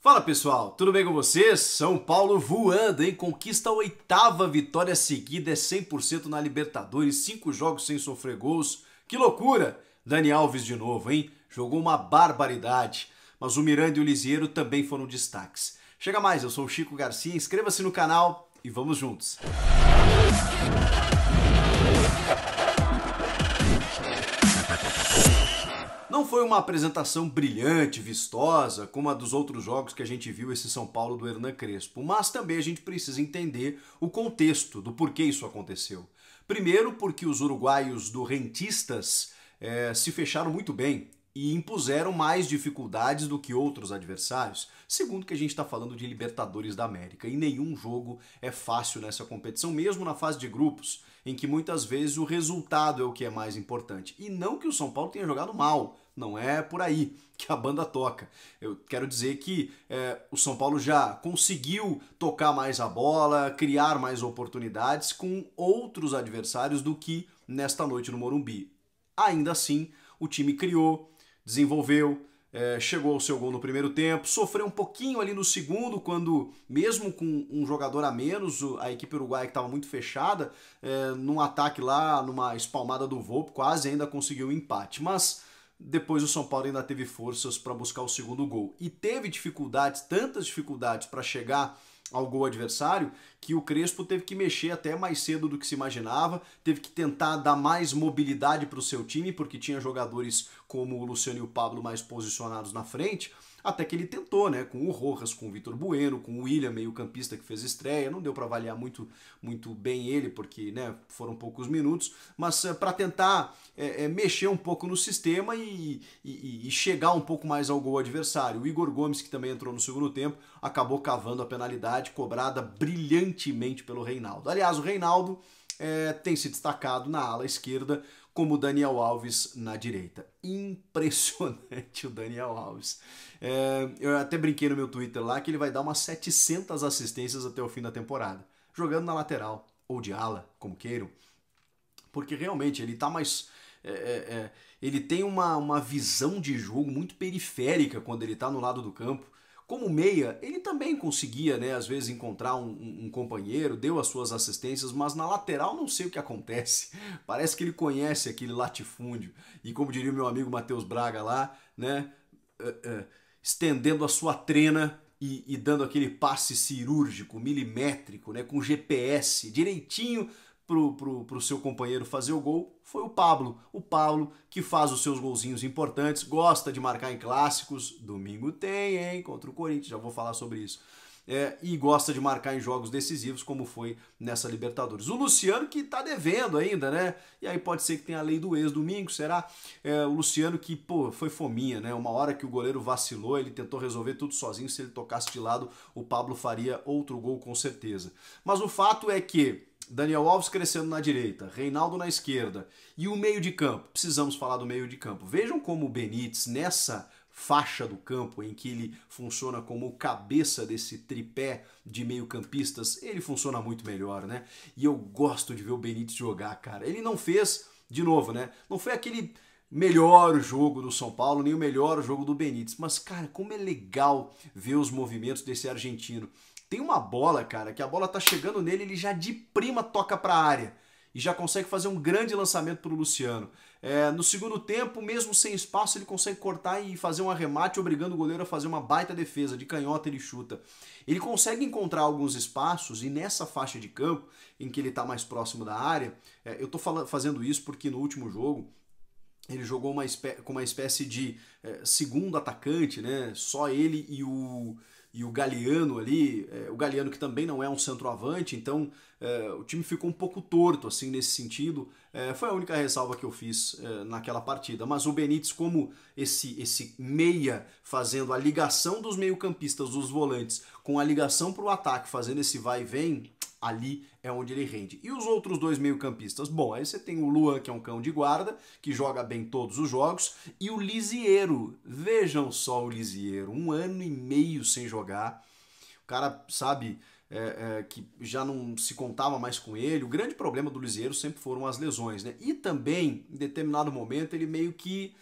Fala pessoal, tudo bem com vocês? São Paulo voando, hein? Conquista a oitava vitória seguida, é 100% na Libertadores, cinco jogos sem sofrer gols. Que loucura! Dani Alves de novo, hein? Jogou uma barbaridade. Mas o Miranda e o Lisieiro também foram destaques. Chega mais, eu sou o Chico Garcia, inscreva-se no canal e vamos juntos! Música foi uma apresentação brilhante, vistosa, como a dos outros jogos que a gente viu esse São Paulo do Hernan Crespo, mas também a gente precisa entender o contexto do porquê isso aconteceu. Primeiro, porque os uruguaios do Rentistas é, se fecharam muito bem e impuseram mais dificuldades do que outros adversários. Segundo que a gente está falando de Libertadores da América e nenhum jogo é fácil nessa competição, mesmo na fase de grupos, em que muitas vezes o resultado é o que é mais importante. E não que o São Paulo tenha jogado mal, não é por aí que a banda toca. Eu quero dizer que é, o São Paulo já conseguiu tocar mais a bola, criar mais oportunidades com outros adversários do que nesta noite no Morumbi. Ainda assim, o time criou, desenvolveu, é, chegou ao seu gol no primeiro tempo, sofreu um pouquinho ali no segundo, quando, mesmo com um jogador a menos, a equipe uruguaia que estava muito fechada, é, num ataque lá, numa espalmada do Vô, quase ainda conseguiu o um empate. Mas depois o São Paulo ainda teve forças para buscar o segundo gol. E teve dificuldades, tantas dificuldades para chegar ao gol adversário, que o Crespo teve que mexer até mais cedo do que se imaginava, teve que tentar dar mais mobilidade para o seu time, porque tinha jogadores como o Luciano e o Pablo mais posicionados na frente. Até que ele tentou, né? Com o Rojas, com o Vitor Bueno, com o William, meio-campista que fez estreia. Não deu para avaliar muito, muito bem ele, porque né, foram poucos minutos, mas é, eh, para tentar é, é, mexer um pouco no sistema e, e, e, chegar um pouco mais ao gol adversário. O Igor Gomes, que também entrou no segundo tempo, acabou cavando a penalidade cobrada brilhantemente pelo Reinaldo. Aliás, o Reinaldo. É, tem se destacado na ala esquerda como Daniel Alves na direita. Impressionante o Daniel Alves. É, eu até brinquei no meu Twitter lá que ele vai dar umas 700 assistências até o fim da temporada, jogando na lateral ou de ala, como queiram, porque realmente ele está mais. É, é, é, ele tem uma, uma visão de jogo muito periférica quando ele está no lado do campo. Como meia, ele também conseguia, né, às vezes, encontrar um, um, um, companheiro, deu as suas assistências, mas na lateral não sei o que acontece. Parece que ele conhece aquele latifúndio. E como diria o meu amigo Matheus Braga lá, né, eh, eh, estendendo a sua trena e, e, dando aquele passe cirúrgico, milimétrico, né, com GPS, direitinho pro, pro, pro seu companheiro fazer o gol foi o Pablo. O Pablo que faz os seus golzinhos importantes, gosta de marcar em clássicos. Domingo tem, hein? Contra o Corinthians, já vou falar sobre isso. É, e gosta de marcar em jogos decisivos, como foi nessa Libertadores. O Luciano que tá devendo ainda, né? E aí pode ser que tenha a lei do ex domingo, será? É, o Luciano que, pô, foi fominha, né? Uma hora que o goleiro vacilou, ele tentou resolver tudo sozinho. Se ele tocasse de lado, o Pablo faria outro gol com certeza. Mas o fato é que Daniel Alves crescendo na direita, Reinaldo na esquerda e o meio de campo. Precisamos falar do meio de campo. Vejam como o Benítez, nessa faixa do campo em que ele funciona como cabeça desse tripé de meio-campistas, ele funciona muito melhor, né? E eu gosto de ver o Benítez jogar, cara. Ele não fez, de novo, né? Não foi aquele melhor jogo do São Paulo, nem o melhor jogo do Benítez. Mas, cara, como é legal ver os movimentos desse argentino. Tem uma bola, cara, que a bola tá chegando nele, ele já de prima toca para a área e já consegue fazer um grande lançamento para o Luciano. É, no segundo tempo, mesmo sem espaço, ele consegue cortar e fazer um arremate, obrigando o goleiro a fazer uma baita defesa. De canhota ele chuta. Ele consegue encontrar alguns espaços e nessa faixa de campo, em que ele está mais próximo da área, é, eu estou fazendo isso porque no último jogo ele jogou uma com uma espécie de é, segundo atacante, né? Só ele e o e o Galeano ali, é, o Galeano que também não é um centroavante, então é, o time ficou um pouco torto assim nesse sentido. É, foi a única ressalva que eu fiz é, naquela partida. Mas o Benítez, como esse, esse meia fazendo a ligação dos meio-campistas, dos volantes, com a ligação para o ataque, fazendo esse vai e vem, ali é onde ele rende. E os outros dois meio-campistas? Bom, aí você tem o Luan, que é um cão de guarda, que joga bem todos os jogos, e o Lisiero. Vejam só o Lisiero, um ano e meio sem jogar. O cara, sabe, é, é, que já não se contava mais com ele. O grande problema do Lisiero sempre foram as lesões, né? E também, em determinado momento, ele meio que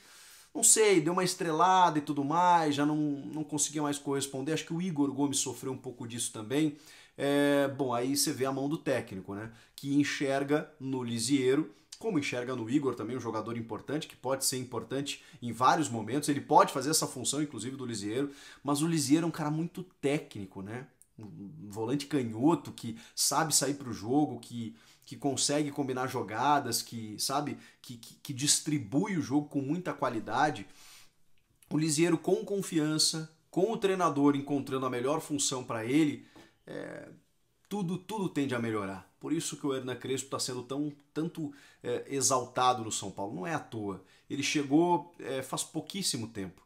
não sei, deu uma estrelada e tudo mais, já não, não conseguia mais corresponder. Acho que o Igor Gomes sofreu um pouco disso também. É, bom, aí você vê a mão do técnico, né? Que enxerga no Lisieiro como enxerga no Igor também, um jogador importante, que pode ser importante em vários momentos, ele pode fazer essa função, inclusive, do Lisieiro, mas o Lisieiro é um cara muito técnico, né? Um volante canhoto que sabe sair para o jogo, que, que consegue combinar jogadas, que sabe, que, que, que distribui o jogo com muita qualidade. O Lisieiro com confiança, com o treinador encontrando a melhor função para ele, é, tudo, tudo tende a melhorar. Por isso que o Hernan Crespo está sendo tão tanto é, exaltado no São Paulo. Não é à toa. Ele chegou é, faz pouquíssimo tempo.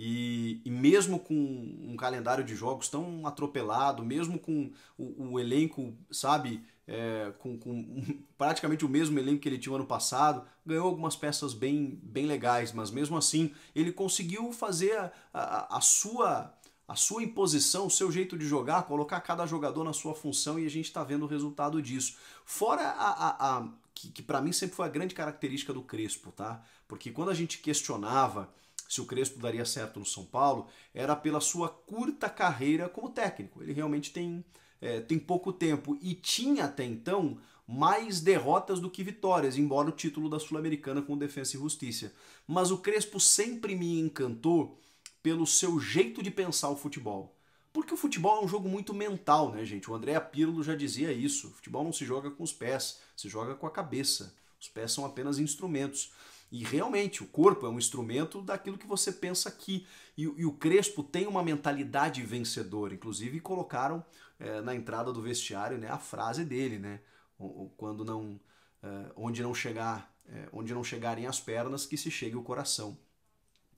E, e, mesmo com um calendário de jogos tão atropelado, mesmo com o, o elenco, sabe, é, com, com, praticamente o mesmo elenco que ele tinha ano passado, ganhou algumas peças bem, bem legais, mas mesmo assim ele conseguiu fazer a, a, a sua a sua imposição, o seu jeito de jogar, colocar cada jogador na sua função e a gente está vendo o resultado disso. Fora a, a, a que, que para mim sempre foi a grande característica do Crespo, tá? Porque quando a gente questionava se o Crespo daria certo no São Paulo, era pela sua curta carreira como técnico. Ele realmente tem, é, tem pouco tempo e tinha até então mais derrotas do que vitórias, embora o título da Sul-Americana com Defensa e Justiça. Mas o Crespo sempre me encantou pelo seu jeito de pensar o futebol. Porque o futebol é um jogo muito mental, né, gente? O André Pirlo já dizia isso. O futebol não se joga com os pés, se joga com a cabeça. Os pés são apenas instrumentos. E realmente, o corpo é um instrumento daquilo que você pensa aqui. E, e o Crespo tem uma mentalidade vencedora. Inclusive, colocaram é, na entrada do vestiário né, a frase dele, né? Quando não. É, onde não chegar. É, onde não chegarem as pernas, que se chegue o coração.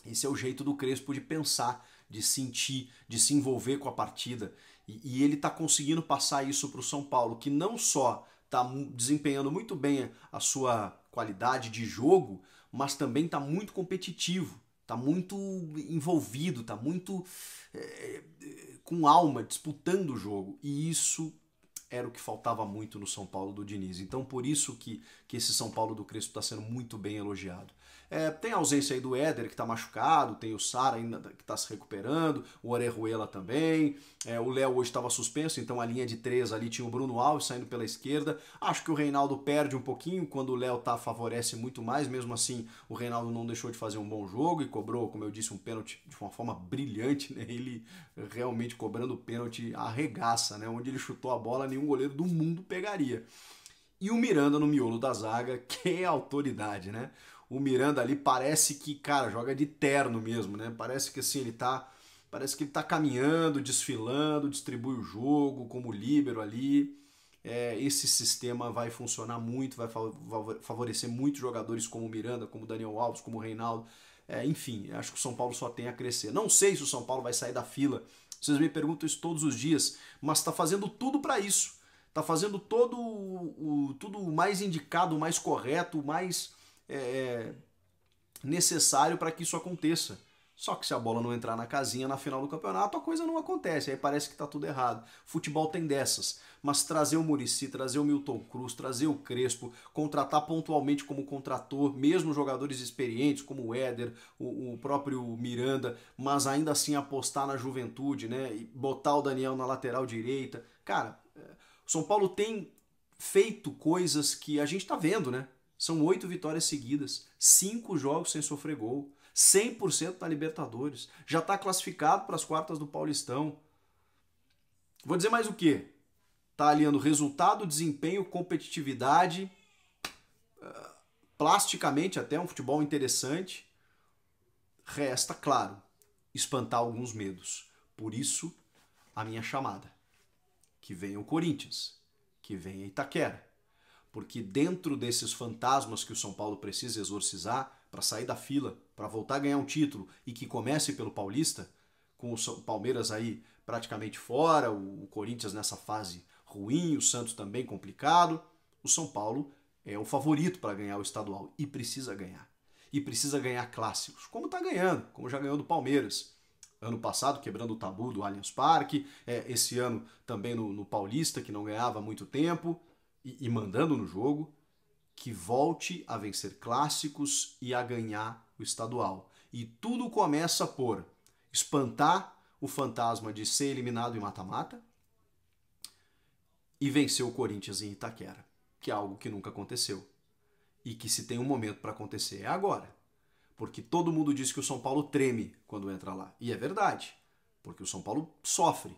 Esse é o jeito do Crespo de pensar, de sentir, de se envolver com a partida. E, e ele está conseguindo passar isso para o São Paulo, que não só está desempenhando muito bem a sua qualidade de jogo, mas também está muito competitivo, está muito envolvido, está muito é, com alma disputando o jogo. E isso era o que faltava muito no São Paulo do Diniz. Então por isso que, que esse São Paulo do Crespo está sendo muito bem elogiado. É, tem a ausência aí do Éder, que está machucado, tem o Sara ainda que está se recuperando, o Orejuela também, é, o Léo hoje estava suspenso, então a linha de três ali tinha o Bruno Alves saindo pela esquerda. Acho que o Reinaldo perde um pouquinho, quando o Léo tá favorece muito mais, mesmo assim o Reinaldo não deixou de fazer um bom jogo e cobrou, como eu disse, um pênalti de uma forma brilhante, né? Ele realmente cobrando o pênalti arregaça, né? Onde ele chutou a bola, nenhum nenhum goleiro do mundo pegaria. E o Miranda no miolo da zaga, que é autoridade, né? O Miranda ali parece que, cara, joga de terno mesmo, né? Parece que assim, ele tá. Parece que ele tá caminhando, desfilando, distribui o jogo como líbero ali. É, esse sistema vai funcionar muito, vai favorecer muitos jogadores como o Miranda, como o Daniel Alves, como o Reinaldo. É, enfim, acho que o São Paulo só tem a crescer. Não sei se o São Paulo vai sair da fila vocês me perguntam isso todos os dias, mas está fazendo tudo para isso. Está fazendo todo o tudo mais indicado, mais correto, mais é, é necessário para que isso aconteça. Só que se a bola não entrar na casinha na final do campeonato, a coisa não acontece. Aí parece que está tudo errado. Futebol tem dessas. Mas trazer o Murici, trazer o Milton Cruz, trazer o Crespo, contratar pontualmente como contrator, mesmo jogadores experientes como o Éder, o, o próprio Miranda, mas ainda assim apostar na juventude, né? E botar o Daniel na lateral direita. Cara, é, São Paulo tem feito coisas que a gente está vendo, né? São oito vitórias seguidas, cinco jogos sem sofrer gol. 100% na Libertadores. Já está classificado para as quartas do Paulistão. Vou dizer mais o quê? Está aliando resultado, desempenho, competitividade, ah, plasticamente até um futebol interessante. Resta, claro, espantar alguns medos. Por isso, a minha chamada. Que venha o Corinthians, que venha Itaquera. Porque dentro desses fantasmas que o São Paulo precisa exorcizar, para sair da fila, para voltar a ganhar um título e que comece pelo Paulista, com o Palmeiras aí praticamente fora, o Corinthians nessa fase ruim, o Santos também complicado, o São Paulo é o favorito para ganhar o estadual e precisa ganhar. E precisa ganhar clássicos, como está ganhando, como já ganhou do Palmeiras. Ano passado, quebrando o tabu do Allianz Parque, é, esse ano também no, no Paulista, que não ganhava há muito tempo, e, e mandando no jogo que volte a vencer clássicos e a ganhar o estadual. E tudo começa por espantar o fantasma de ser eliminado em mata-mata e vencer o Corinthians em Itaquera, que é algo que nunca aconteceu. E que se tem um momento para acontecer é agora. Porque todo mundo diz que o São Paulo treme quando entra lá. E é verdade, porque o São Paulo sofre,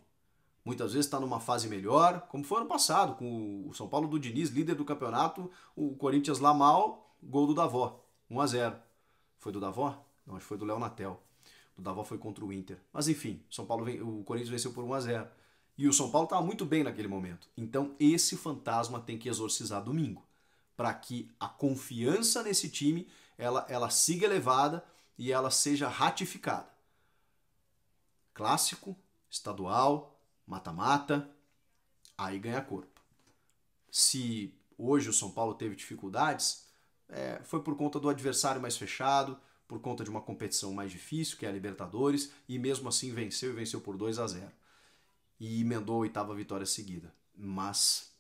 Muitas vezes está numa fase melhor, como foi ano passado, com o São Paulo do Diniz, líder do campeonato, o Corinthians lá mal, gol do Davó, 1 a 0 Foi do Davó? Não, acho que foi do Léo Natel. O Davó foi contra o Inter. Mas enfim, São Paulo vem, o Corinthians venceu por 1 a 0 E o São Paulo estava muito bem naquele momento. Então esse fantasma tem que exorcizar domingo, para que a confiança nesse time ela, ela siga elevada e ela seja ratificada. Clássico, estadual, mata-mata, aí ganha corpo. Se hoje o São Paulo teve dificuldades, é, foi por conta do adversário mais fechado, por conta de uma competição mais difícil, que é a Libertadores, e mesmo assim venceu e venceu por 2 a 0 E emendou a oitava vitória seguida. Mas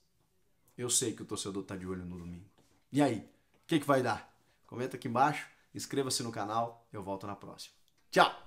eu sei que o torcedor tá de olho no domingo. E aí, o que, que vai dar? Comenta aqui embaixo, inscreva-se no canal, eu volto na próxima. Tchau!